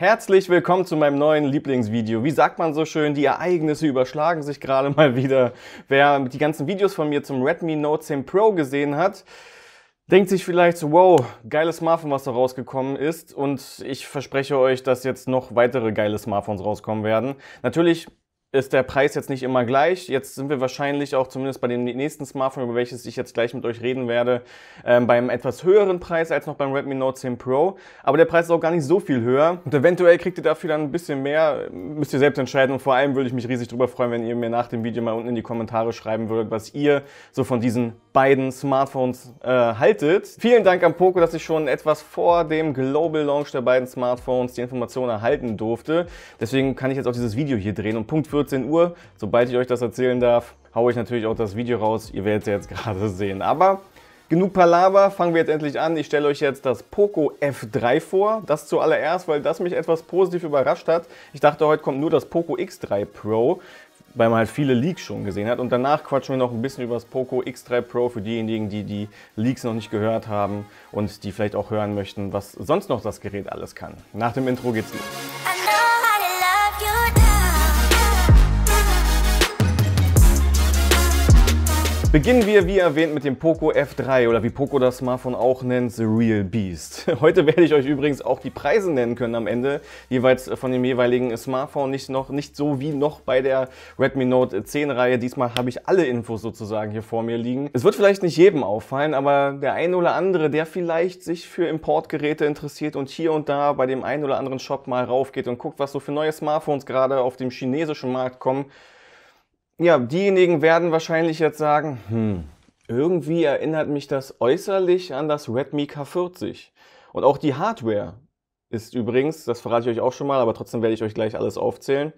Herzlich willkommen zu meinem neuen Lieblingsvideo. Wie sagt man so schön, die Ereignisse überschlagen sich gerade mal wieder. Wer die ganzen Videos von mir zum Redmi Note 10 Pro gesehen hat, denkt sich vielleicht, wow, geiles Smartphone, was da rausgekommen ist. Und ich verspreche euch, dass jetzt noch weitere geile Smartphones rauskommen werden. Natürlich ist der Preis jetzt nicht immer gleich. Jetzt sind wir wahrscheinlich auch zumindest bei dem nächsten Smartphone, über welches ich jetzt gleich mit euch reden werde, ähm, beim etwas höheren Preis als noch beim Redmi Note 10 Pro. Aber der Preis ist auch gar nicht so viel höher. Und eventuell kriegt ihr dafür dann ein bisschen mehr. Müsst ihr selbst entscheiden. Und vor allem würde ich mich riesig darüber freuen, wenn ihr mir nach dem Video mal unten in die Kommentare schreiben würdet, was ihr so von diesen beiden Smartphones äh, haltet. Vielen Dank an Poco, dass ich schon etwas vor dem Global Launch der beiden Smartphones die Information erhalten durfte. Deswegen kann ich jetzt auch dieses Video hier drehen und Punkt für 14 Uhr. Sobald ich euch das erzählen darf, haue ich natürlich auch das Video raus. Ihr werdet es jetzt gerade sehen. Aber genug Palaver, fangen wir jetzt endlich an. Ich stelle euch jetzt das Poco F3 vor. Das zuallererst, weil das mich etwas positiv überrascht hat. Ich dachte, heute kommt nur das Poco X3 Pro weil man halt viele Leaks schon gesehen hat. Und danach quatschen wir noch ein bisschen über das Poco X3 Pro für diejenigen, die die Leaks noch nicht gehört haben und die vielleicht auch hören möchten, was sonst noch das Gerät alles kann. Nach dem Intro geht's los. Beginnen wir, wie erwähnt, mit dem Poco F3 oder wie Poco das Smartphone auch nennt, The Real Beast. Heute werde ich euch übrigens auch die Preise nennen können am Ende, jeweils von dem jeweiligen Smartphone, nicht, noch, nicht so wie noch bei der Redmi Note 10 Reihe. Diesmal habe ich alle Infos sozusagen hier vor mir liegen. Es wird vielleicht nicht jedem auffallen, aber der ein oder andere, der vielleicht sich für Importgeräte interessiert und hier und da bei dem einen oder anderen Shop mal raufgeht und guckt, was so für neue Smartphones gerade auf dem chinesischen Markt kommen, ja, diejenigen werden wahrscheinlich jetzt sagen, hm, irgendwie erinnert mich das äußerlich an das Redmi K40. Und auch die Hardware ist übrigens, das verrate ich euch auch schon mal, aber trotzdem werde ich euch gleich alles aufzählen,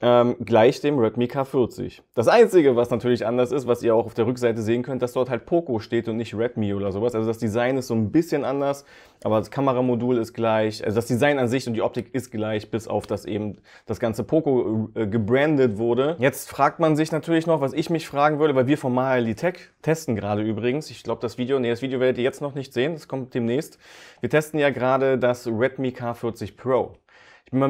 ähm, gleich dem Redmi K40. Das Einzige, was natürlich anders ist, was ihr auch auf der Rückseite sehen könnt, dass dort halt Poco steht und nicht Redmi oder sowas. Also das Design ist so ein bisschen anders, aber das Kameramodul ist gleich. Also das Design an sich und die Optik ist gleich, bis auf das eben das ganze Poco äh, gebrandet wurde. Jetzt fragt man sich natürlich noch, was ich mich fragen würde, weil wir von Maali Tech testen gerade übrigens. Ich glaube, das Video, nee, das Video werdet ihr jetzt noch nicht sehen, das kommt demnächst. Wir testen ja gerade das Redmi K40 Pro.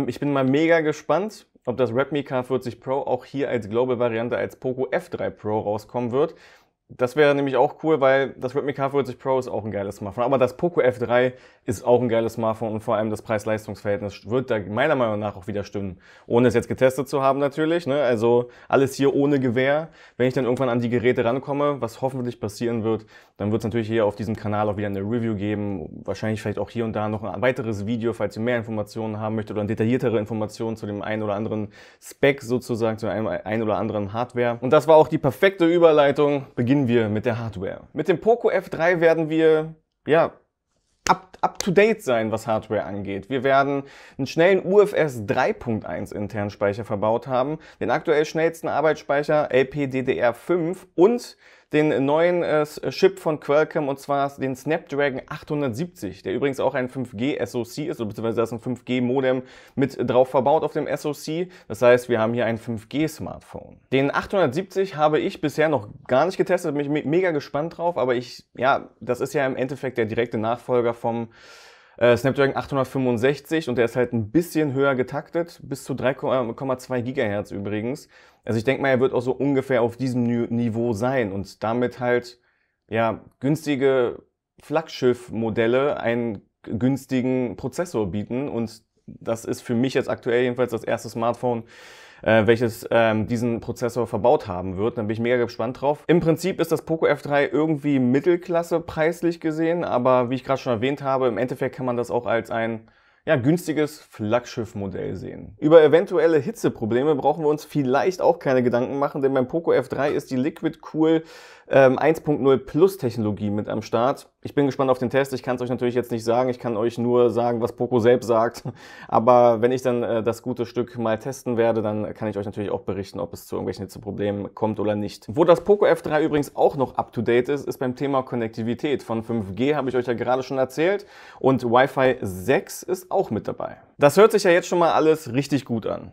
ich bin mal mega gespannt ob das Redmi K40 Pro auch hier als Global-Variante als Poco F3 Pro rauskommen wird. Das wäre nämlich auch cool, weil das Redmi K40 Pro ist auch ein geiles Smartphone. Aber das Poco F3 ist auch ein geiles Smartphone und vor allem das Preis-Leistungs-Verhältnis wird da meiner Meinung nach auch wieder stimmen. Ohne es jetzt getestet zu haben natürlich. Ne? Also alles hier ohne Gewehr. Wenn ich dann irgendwann an die Geräte rankomme, was hoffentlich passieren wird, dann wird es natürlich hier auf diesem Kanal auch wieder eine Review geben, wahrscheinlich vielleicht auch hier und da noch ein weiteres Video, falls ihr mehr Informationen haben möchtet oder detailliertere Informationen zu dem einen oder anderen Spec sozusagen, zu einem ein oder anderen Hardware. Und das war auch die perfekte Überleitung. Beginnen wir mit der Hardware. Mit dem Poco F3 werden wir, ja, up, up to date sein, was Hardware angeht. Wir werden einen schnellen UFS 3.1 internen Speicher verbaut haben, den aktuell schnellsten Arbeitsspeicher LPDDR5 und den neuen äh, äh, Chip von Qualcomm und zwar den Snapdragon 870, der übrigens auch ein 5G SoC ist, beziehungsweise da ist ein 5G Modem mit drauf verbaut auf dem SoC. Das heißt, wir haben hier ein 5G Smartphone. Den 870 habe ich bisher noch gar nicht getestet, bin ich me mega gespannt drauf, aber ich, ja, das ist ja im Endeffekt der direkte Nachfolger vom äh, Snapdragon 865 und der ist halt ein bisschen höher getaktet, bis zu 3,2 äh, Gigahertz übrigens. Also ich denke mal, er wird auch so ungefähr auf diesem Niveau sein und damit halt ja günstige Flaggschiff-Modelle einen günstigen Prozessor bieten. Und das ist für mich jetzt aktuell jedenfalls das erste Smartphone, äh, welches ähm, diesen Prozessor verbaut haben wird. Da bin ich mega gespannt drauf. Im Prinzip ist das Poco F3 irgendwie Mittelklasse preislich gesehen, aber wie ich gerade schon erwähnt habe, im Endeffekt kann man das auch als ein ja, günstiges Flaggschiff-Modell sehen. Über eventuelle Hitzeprobleme brauchen wir uns vielleicht auch keine Gedanken machen, denn beim Poco F3 ist die Liquid Cool ähm, 1.0 Plus Technologie mit am Start. Ich bin gespannt auf den Test. Ich kann es euch natürlich jetzt nicht sagen. Ich kann euch nur sagen, was Poco selbst sagt. Aber wenn ich dann äh, das gute Stück mal testen werde, dann kann ich euch natürlich auch berichten, ob es zu irgendwelchen Hitzeproblemen kommt oder nicht. Wo das Poco F3 übrigens auch noch up to date ist, ist beim Thema Konnektivität. Von 5G habe ich euch ja gerade schon erzählt. Und Wi-Fi 6 ist auch mit dabei. Das hört sich ja jetzt schon mal alles richtig gut an.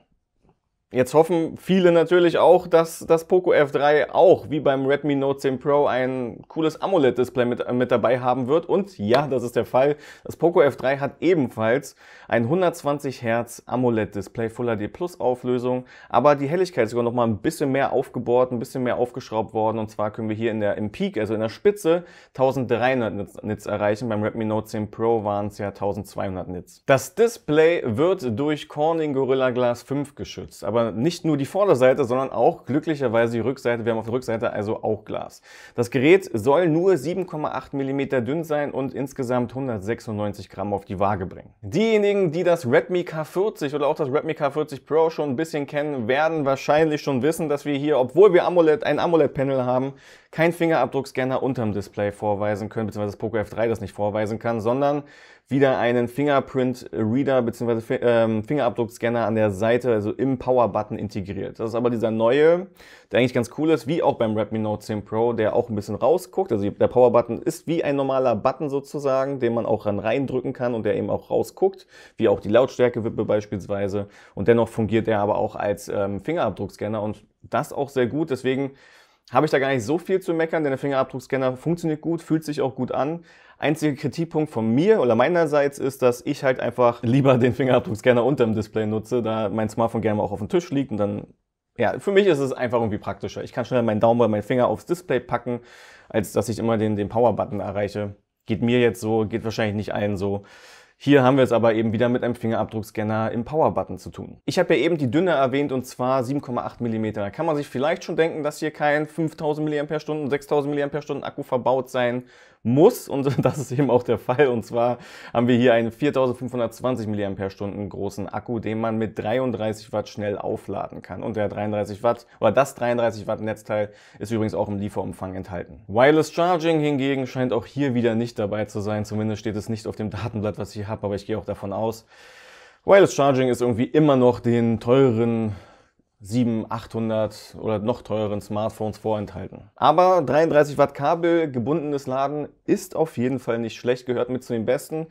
Jetzt hoffen viele natürlich auch, dass das Poco F3 auch wie beim Redmi Note 10 Pro ein cooles AMOLED-Display mit, mit dabei haben wird. Und ja, das ist der Fall. Das Poco F3 hat ebenfalls ein 120 Hertz AMOLED-Display Full HD Plus Auflösung, aber die Helligkeit ist sogar noch mal ein bisschen mehr aufgebohrt, ein bisschen mehr aufgeschraubt worden. Und zwar können wir hier in der im Peak, also in der Spitze, 1300 Nits erreichen. Beim Redmi Note 10 Pro waren es ja 1200 Nits. Das Display wird durch Corning Gorilla Glass 5 geschützt, aber aber nicht nur die Vorderseite, sondern auch glücklicherweise die Rückseite. Wir haben auf der Rückseite also auch Glas. Das Gerät soll nur 7,8 mm dünn sein und insgesamt 196 Gramm auf die Waage bringen. Diejenigen, die das Redmi K40 oder auch das Redmi K40 Pro schon ein bisschen kennen, werden wahrscheinlich schon wissen, dass wir hier, obwohl wir AMOLED, ein AMOLED-Panel haben, keinen Fingerabdruckscanner unterm Display vorweisen können, beziehungsweise das Poco F3 das nicht vorweisen kann, sondern wieder einen Fingerprint-Reader bzw. Ähm, Fingerabdruckscanner an der Seite, also im Power-Button integriert. Das ist aber dieser neue, der eigentlich ganz cool ist, wie auch beim Redmi Note 10 Pro, der auch ein bisschen rausguckt. Also der Power-Button ist wie ein normaler Button sozusagen, den man auch ran reindrücken kann und der eben auch rausguckt, wie auch die Lautstärke-Wippe beispielsweise. Und dennoch fungiert er aber auch als ähm, Fingerabdruckscanner und das auch sehr gut. Deswegen habe ich da gar nicht so viel zu meckern, denn der Fingerabdruckscanner funktioniert gut, fühlt sich auch gut an. Einziger Kritikpunkt von mir oder meinerseits ist, dass ich halt einfach lieber den Fingerabdruckscanner unter dem Display nutze, da mein Smartphone gerne auch auf dem Tisch liegt und dann, ja, für mich ist es einfach irgendwie praktischer. Ich kann schneller meinen Daumen oder meinen Finger aufs Display packen, als dass ich immer den, den Power-Button erreiche. Geht mir jetzt so, geht wahrscheinlich nicht allen so. Hier haben wir es aber eben wieder mit einem Fingerabdruckscanner im Power-Button zu tun. Ich habe ja eben die dünne erwähnt und zwar 7,8 mm. Da kann man sich vielleicht schon denken, dass hier kein 5000 mAh, 6000 mAh Akku verbaut sein muss und das ist eben auch der Fall. Und zwar haben wir hier einen 4520 mAh großen Akku, den man mit 33 Watt schnell aufladen kann. Und der 33 Watt oder das 33 Watt Netzteil ist übrigens auch im Lieferumfang enthalten. Wireless Charging hingegen scheint auch hier wieder nicht dabei zu sein. Zumindest steht es nicht auf dem Datenblatt, was ich hier habe, aber ich gehe auch davon aus. Wireless Charging ist irgendwie immer noch den teureren 700, 800 oder noch teureren Smartphones vorenthalten. Aber 33 Watt Kabel, gebundenes Laden ist auf jeden Fall nicht schlecht, gehört mit zu den besten.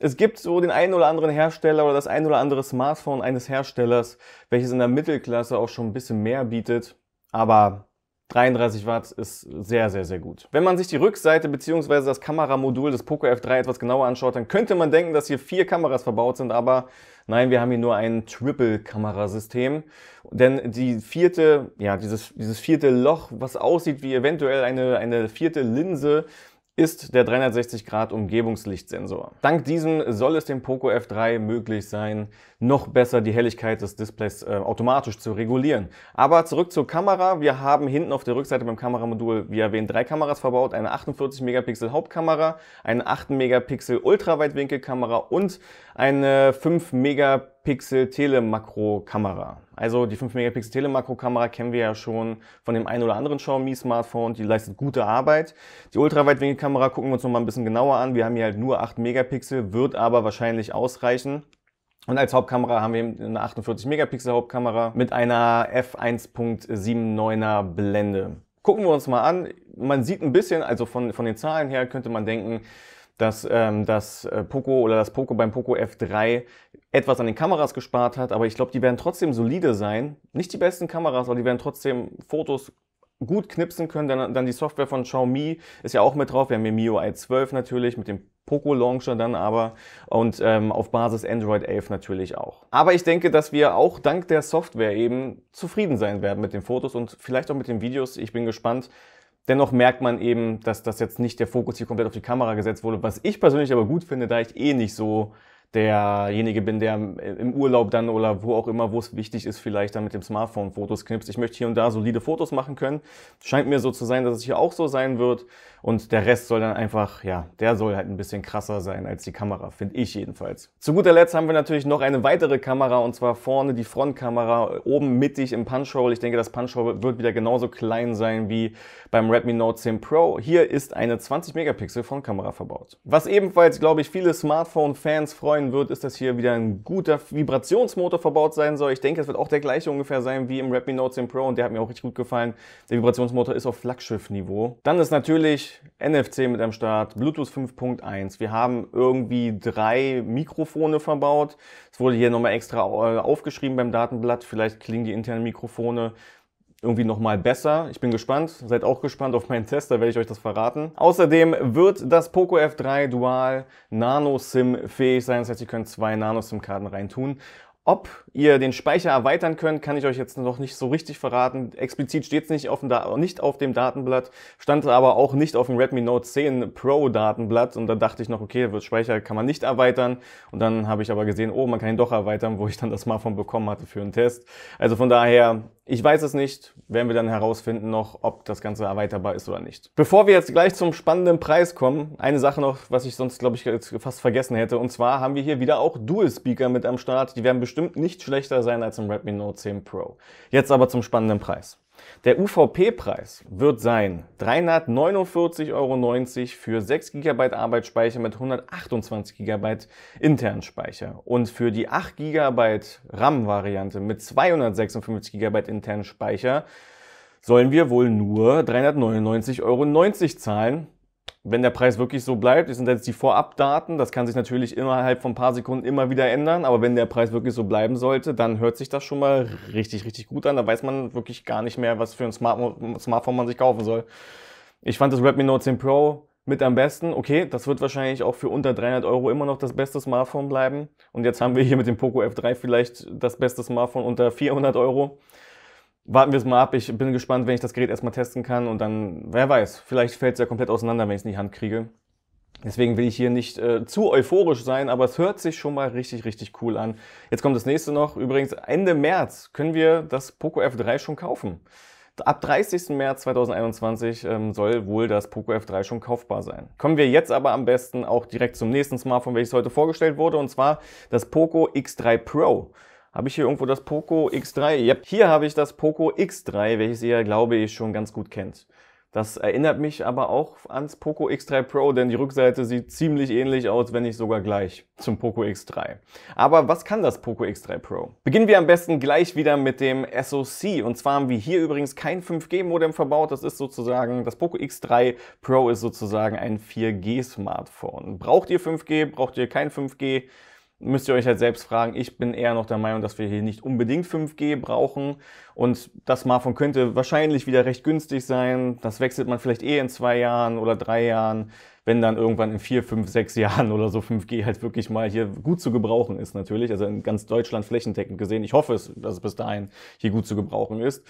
Es gibt so den einen oder anderen Hersteller oder das ein oder andere Smartphone eines Herstellers, welches in der Mittelklasse auch schon ein bisschen mehr bietet. Aber 33 Watt ist sehr, sehr, sehr gut. Wenn man sich die Rückseite bzw. das Kameramodul des Poco F3 etwas genauer anschaut, dann könnte man denken, dass hier vier Kameras verbaut sind, aber nein, wir haben hier nur ein Triple-Kamerasystem. Denn die vierte, ja, dieses, dieses vierte Loch, was aussieht wie eventuell eine, eine vierte Linse, ist der 360 Grad Umgebungslichtsensor. Dank diesem soll es dem Poco F3 möglich sein, noch besser die Helligkeit des Displays äh, automatisch zu regulieren. Aber zurück zur Kamera. Wir haben hinten auf der Rückseite beim Kameramodul, wie erwähnt, drei Kameras verbaut. Eine 48 Megapixel Hauptkamera, eine 8 Megapixel Ultraweitwinkelkamera und eine 5 Megapixel Megapixel Telemakro Kamera. Also die 5 Megapixel Telemakro Kamera kennen wir ja schon von dem ein oder anderen Xiaomi Smartphone, die leistet gute Arbeit. Die Ultraweitwinkelkamera gucken wir uns noch mal ein bisschen genauer an. Wir haben hier halt nur 8 Megapixel, wird aber wahrscheinlich ausreichen. Und als Hauptkamera haben wir eine 48 Megapixel Hauptkamera mit einer f1.79er Blende. Gucken wir uns mal an. Man sieht ein bisschen, also von, von den Zahlen her könnte man denken, dass ähm, das äh, Poco oder das Poco beim Poco F3 etwas an den Kameras gespart hat, aber ich glaube, die werden trotzdem solide sein. Nicht die besten Kameras, aber die werden trotzdem Fotos gut knipsen können. Dann, dann die Software von Xiaomi ist ja auch mit drauf. Wir haben hier Mio i 12 natürlich mit dem Poco Launcher dann aber und ähm, auf Basis Android 11 natürlich auch. Aber ich denke, dass wir auch dank der Software eben zufrieden sein werden mit den Fotos und vielleicht auch mit den Videos. Ich bin gespannt. Dennoch merkt man eben, dass das jetzt nicht der Fokus hier komplett auf die Kamera gesetzt wurde, was ich persönlich aber gut finde, da ich eh nicht so derjenige bin, der im Urlaub dann oder wo auch immer, wo es wichtig ist, vielleicht dann mit dem Smartphone Fotos knipst. Ich möchte hier und da solide Fotos machen können. Scheint mir so zu sein, dass es hier auch so sein wird. Und der Rest soll dann einfach, ja, der soll halt ein bisschen krasser sein als die Kamera, finde ich jedenfalls. Zu guter Letzt haben wir natürlich noch eine weitere Kamera und zwar vorne die Frontkamera, oben mittig im Punch-Hole. Ich denke, das Punch-Hole wird wieder genauso klein sein wie beim Redmi Note 10 Pro. Hier ist eine 20 Megapixel Frontkamera verbaut. Was ebenfalls, glaube ich, viele Smartphone-Fans freuen freuen wird, ist, dass hier wieder ein guter Vibrationsmotor verbaut sein soll. Ich denke, es wird auch der gleiche ungefähr sein wie im Redmi Note 10 Pro und der hat mir auch richtig gut gefallen. Der Vibrationsmotor ist auf Flaggschiff-Niveau. Dann ist natürlich NFC mit am Start, Bluetooth 5.1. Wir haben irgendwie drei Mikrofone verbaut. Es wurde hier nochmal extra äh, aufgeschrieben beim Datenblatt. Vielleicht klingen die internen Mikrofone irgendwie nochmal besser. Ich bin gespannt. Seid auch gespannt auf meinen Test, da werde ich euch das verraten. Außerdem wird das Poco F3 Dual Nano SIM fähig sein. Das heißt, ihr könnt zwei Nano SIM Karten reintun. Ob ihr den Speicher erweitern könnt, kann ich euch jetzt noch nicht so richtig verraten. Explizit steht es nicht, nicht, auf dem Datenblatt, stand aber auch nicht auf dem Redmi Note 10 Pro Datenblatt. Und da dachte ich noch, okay, wird Speicher kann man nicht erweitern. Und dann habe ich aber gesehen, oh, man kann ihn doch erweitern, wo ich dann das Smartphone bekommen hatte für einen Test. Also von daher, ich weiß es nicht, werden wir dann herausfinden noch, ob das Ganze erweiterbar ist oder nicht. Bevor wir jetzt gleich zum spannenden Preis kommen, eine Sache noch, was ich sonst, glaube ich, fast vergessen hätte. Und zwar haben wir hier wieder auch Dual-Speaker mit am Start. Die werden bestimmt nicht schlechter sein als im Redmi Note 10 Pro. Jetzt aber zum spannenden Preis. Der UVP-Preis wird sein 349,90 Euro für 6 GB Arbeitsspeicher mit 128 GB internen Speicher und für die 8 GB RAM-Variante mit 256 GB internen Speicher sollen wir wohl nur 399,90 Euro zahlen, wenn der Preis wirklich so bleibt, das sind jetzt die Vorabdaten, das kann sich natürlich innerhalb von ein paar Sekunden immer wieder ändern, aber wenn der Preis wirklich so bleiben sollte, dann hört sich das schon mal richtig, richtig gut an. Da weiß man wirklich gar nicht mehr, was für ein Smartphone man sich kaufen soll. Ich fand das Redmi Note 10 Pro mit am besten. Okay, das wird wahrscheinlich auch für unter 300 Euro immer noch das beste Smartphone bleiben. Und jetzt haben wir hier mit dem Poco F3 vielleicht das beste Smartphone unter 400 Euro warten wir es mal ab. Ich bin gespannt, wenn ich das Gerät erstmal testen kann und dann, wer weiß, vielleicht fällt es ja komplett auseinander, wenn ich es in die Hand kriege. Deswegen will ich hier nicht äh, zu euphorisch sein, aber es hört sich schon mal richtig, richtig cool an. Jetzt kommt das nächste noch. Übrigens, Ende März können wir das Poco F3 schon kaufen. Ab 30. März 2021 ähm, soll wohl das Poco F3 schon kaufbar sein. Kommen wir jetzt aber am besten auch direkt zum nächsten Smartphone, welches heute vorgestellt wurde, und zwar das Poco X3 Pro. Habe ich hier irgendwo das Poco X3? Ja, hier habe ich das Poco X3, welches ihr, glaube ich, schon ganz gut kennt. Das erinnert mich aber auch ans Poco X3 Pro, denn die Rückseite sieht ziemlich ähnlich aus, wenn nicht sogar gleich zum Poco X3. Aber was kann das Poco X3 Pro? Beginnen wir am besten gleich wieder mit dem SoC. Und zwar haben wir hier übrigens kein 5G-Modem verbaut. Das ist sozusagen, das Poco X3 Pro ist sozusagen ein 4G-Smartphone. Braucht ihr 5G? Braucht ihr kein 5G? müsst ihr euch halt selbst fragen. Ich bin eher noch der Meinung, dass wir hier nicht unbedingt 5G brauchen und das Smartphone könnte wahrscheinlich wieder recht günstig sein. Das wechselt man vielleicht eh in zwei Jahren oder drei Jahren, wenn dann irgendwann in vier, fünf, sechs Jahren oder so 5G halt wirklich mal hier gut zu gebrauchen ist natürlich. Also in ganz Deutschland flächendeckend gesehen. Ich hoffe es, dass es bis dahin hier gut zu gebrauchen ist.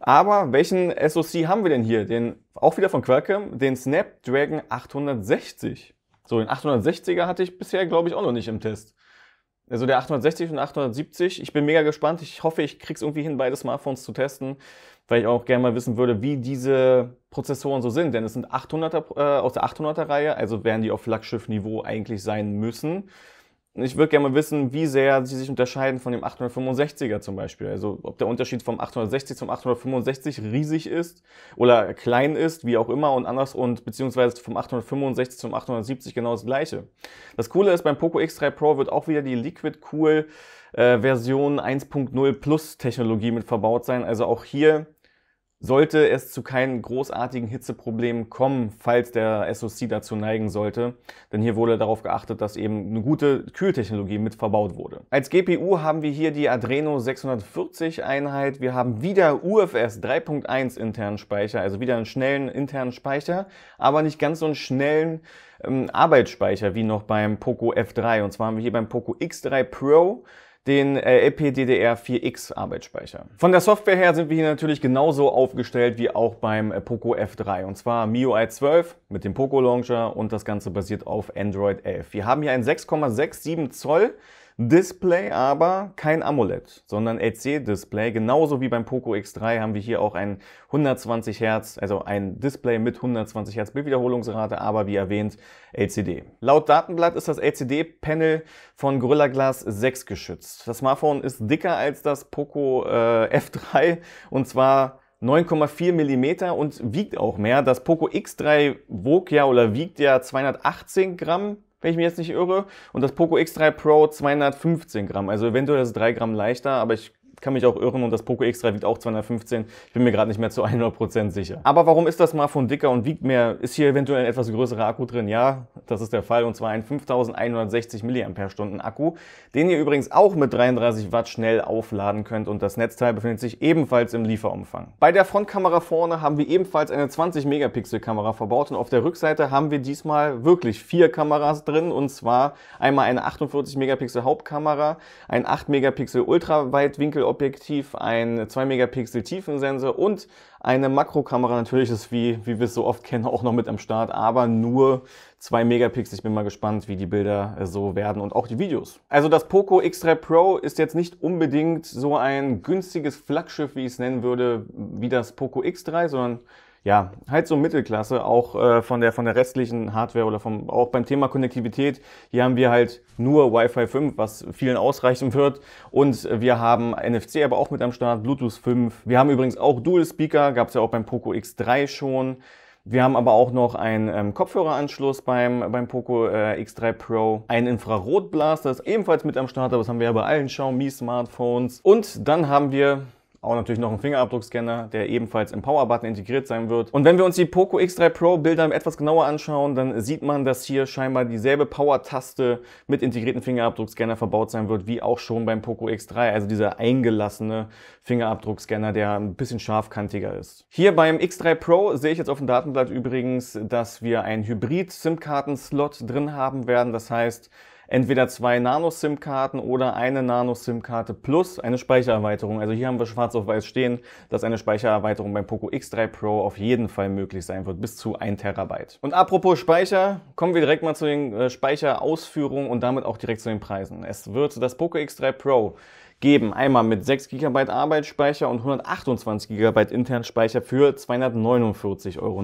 Aber welchen SoC haben wir denn hier? Den, auch wieder von Qualcomm, den Snapdragon 860. So, den 860er hatte ich bisher, glaube ich, auch noch nicht im Test. Also der 860 und 870. Ich bin mega gespannt. Ich hoffe, ich krieg's irgendwie hin, beide Smartphones zu testen, weil ich auch gerne mal wissen würde, wie diese Prozessoren so sind. Denn es sind 800er äh, aus der 800er Reihe, also werden die auf Flaggschiff-Niveau eigentlich sein müssen ich würde gerne mal wissen, wie sehr sie sich unterscheiden von dem 865er zum Beispiel. Also ob der Unterschied vom 860 zum 865 riesig ist oder klein ist, wie auch immer und anders und beziehungsweise vom 865 zum 870 genau das gleiche. Das Coole ist, beim Poco X3 Pro wird auch wieder die Liquid Cool äh, Version 1.0 Plus Technologie mit verbaut sein. Also auch hier sollte es zu keinen großartigen Hitzeproblemen kommen, falls der SoC dazu neigen sollte, denn hier wurde darauf geachtet, dass eben eine gute Kühltechnologie mit verbaut wurde. Als GPU haben wir hier die Adreno 640 Einheit, wir haben wieder UFS 3.1 internen Speicher, also wieder einen schnellen internen Speicher, aber nicht ganz so einen schnellen ähm, Arbeitsspeicher wie noch beim Poco F3. Und zwar haben wir hier beim Poco X3 Pro den äh, LPDDR4X Arbeitsspeicher. Von der Software her sind wir hier natürlich genauso aufgestellt wie auch beim äh, Poco F3 und zwar MIUI 12 mit dem Poco Launcher und das Ganze basiert auf Android 11. Wir haben hier ein 6,67 Zoll Display aber kein AMOLED, sondern LC-Display. Genauso wie beim Poco X3 haben wir hier auch ein 120 Hertz, also ein Display mit 120 Hertz Bildwiederholungsrate, aber wie erwähnt LCD. Laut Datenblatt ist das LCD-Panel von Gorilla Glass 6 geschützt. Das Smartphone ist dicker als das Poco äh, F3 und zwar 9,4 mm und wiegt auch mehr. Das Poco X3 wog ja oder wiegt ja 218 Gramm wenn ich mich jetzt nicht irre. Und das Poco X3 Pro 215 Gramm. Also eventuell ist es 3 Gramm leichter, aber ich kann mich auch irren und das Poco X3 wiegt auch 215. Ich bin mir gerade nicht mehr zu 100% sicher. Aber warum ist das Smartphone dicker und wiegt mehr? Ist hier eventuell ein etwas größerer Akku drin? Ja, das ist der Fall und zwar ein 5160 mAh Akku, den ihr übrigens auch mit 33 Watt schnell aufladen könnt und das Netzteil befindet sich ebenfalls im Lieferumfang. Bei der Frontkamera vorne haben wir ebenfalls eine 20 Megapixel Kamera verbaut und auf der Rückseite haben wir diesmal wirklich vier Kameras drin und zwar einmal eine 48 Megapixel Hauptkamera, ein 8 Megapixel Ultraweitwinkel Teleobjektiv, ein 2 Megapixel Tiefensensor und eine Makrokamera. Natürlich ist, wie, wie wir es so oft kennen, auch noch mit am Start, aber nur 2 Megapixel. Ich bin mal gespannt, wie die Bilder äh, so werden und auch die Videos. Also das Poco X3 Pro ist jetzt nicht unbedingt so ein günstiges Flaggschiff, wie ich es nennen würde, wie das Poco X3, sondern ja, halt so Mittelklasse, auch äh, von, der, von der restlichen Hardware oder vom, auch beim Thema Konnektivität. Hier haben wir halt nur Wi-Fi 5, was vielen ausreichen wird. Und wir haben NFC aber auch mit am Start, Bluetooth 5. Wir haben übrigens auch Dual Speaker, gab es ja auch beim Poco X3 schon. Wir haben aber auch noch einen ähm, Kopfhöreranschluss beim, beim Poco äh, X3 Pro, einen Infrarotblaster, ist ebenfalls mit am Start, aber das haben wir ja bei allen Xiaomi Smartphones. Und dann haben wir auch natürlich noch ein Fingerabdruckscanner, der ebenfalls im Power-Button integriert sein wird. Und wenn wir uns die Poco X3 Pro Bilder etwas genauer anschauen, dann sieht man, dass hier scheinbar dieselbe Power-Taste mit integrierten Fingerabdruckscanner verbaut sein wird, wie auch schon beim Poco X3. Also dieser eingelassene Fingerabdruckscanner, der ein bisschen scharfkantiger ist. Hier beim X3 Pro sehe ich jetzt auf dem Datenblatt übrigens, dass wir einen Hybrid-SIM-Karten-Slot drin haben werden. Das heißt, entweder zwei Nano-SIM-Karten oder eine Nano-SIM-Karte plus eine Speichererweiterung. Also hier haben wir schwarz auf weiß stehen, dass eine Speichererweiterung beim Poco X3 Pro auf jeden Fall möglich sein wird, bis zu 1 Terabyte. Und apropos Speicher, kommen wir direkt mal zu den äh, Speicherausführungen und damit auch direkt zu den Preisen. Es wird das Poco X3 Pro geben. Einmal mit 6 GB Arbeitsspeicher und 128 GB internen Speicher für 249,90 Euro.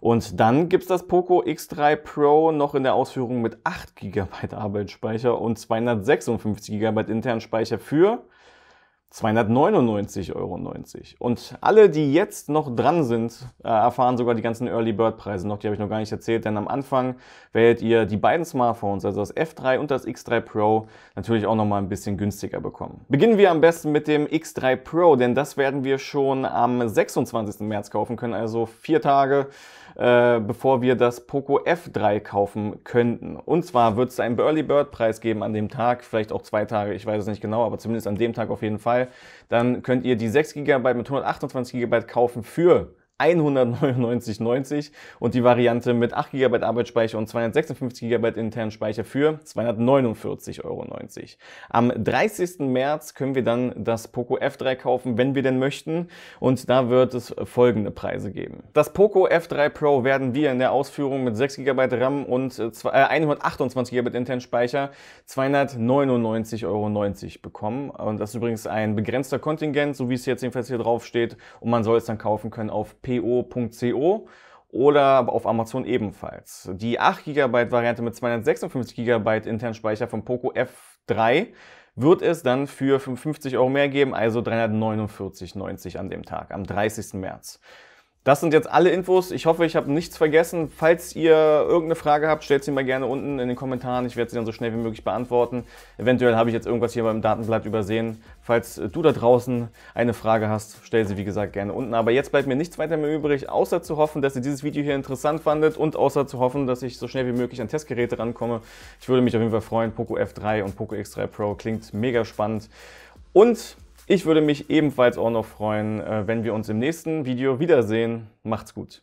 Und dann gibt es das Poco X3 Pro noch in der Ausführung mit 8 GB Arbeitsspeicher und 256 GB internen Speicher für 299,90 Euro. Und alle, die jetzt noch dran sind, äh, erfahren sogar die ganzen Early Bird Preise noch. Die habe ich noch gar nicht erzählt, denn am Anfang werdet ihr die beiden Smartphones, also das F3 und das X3 Pro, natürlich auch nochmal ein bisschen günstiger bekommen. Beginnen wir am besten mit dem X3 Pro, denn das werden wir schon am 26. März kaufen können, also vier Tage äh, bevor wir das Poco F3 kaufen könnten. Und zwar wird es einen Early Bird Preis geben an dem Tag, vielleicht auch zwei Tage, ich weiß es nicht genau, aber zumindest an dem Tag auf jeden Fall. Dann könnt ihr die 6 GB mit 128 GB kaufen für 199,90 und die Variante mit 8 GB Arbeitsspeicher und 256 GB internen Speicher für 249,90 Euro. Am 30. März können wir dann das Poco F3 kaufen, wenn wir denn möchten und da wird es folgende Preise geben. Das Poco F3 Pro werden wir in der Ausführung mit 6 GB RAM und 128 äh, äh, GB internen Speicher 299,90 Euro bekommen und das ist übrigens ein begrenzter Kontingent, so wie es jetzt jedenfalls hier drauf steht und man soll es dann kaufen können auf po.co oder auf Amazon ebenfalls. Die 8 GB Variante mit 256 GB internen Speicher von Poco F3 wird es dann für 55 Euro mehr geben, also 349,90 an dem Tag, am 30. März. Das sind jetzt alle Infos. Ich hoffe, ich habe nichts vergessen. Falls ihr irgendeine Frage habt, stellt sie mal gerne unten in den Kommentaren. Ich werde sie dann so schnell wie möglich beantworten. Eventuell habe ich jetzt irgendwas hier beim Datenblatt übersehen. Falls äh, du da draußen eine Frage hast, stell sie wie gesagt gerne unten. Aber jetzt bleibt mir nichts weiter mehr übrig, außer zu hoffen, dass ihr dieses Video hier interessant fandet und außer zu hoffen, dass ich so schnell wie möglich an Testgeräte rankomme. Ich würde mich auf jeden Fall freuen. Poco F3 und Poco X3 Pro klingt mega spannend. Und ich würde mich ebenfalls auch noch freuen, äh, wenn wir uns im nächsten Video wiedersehen. Macht's gut.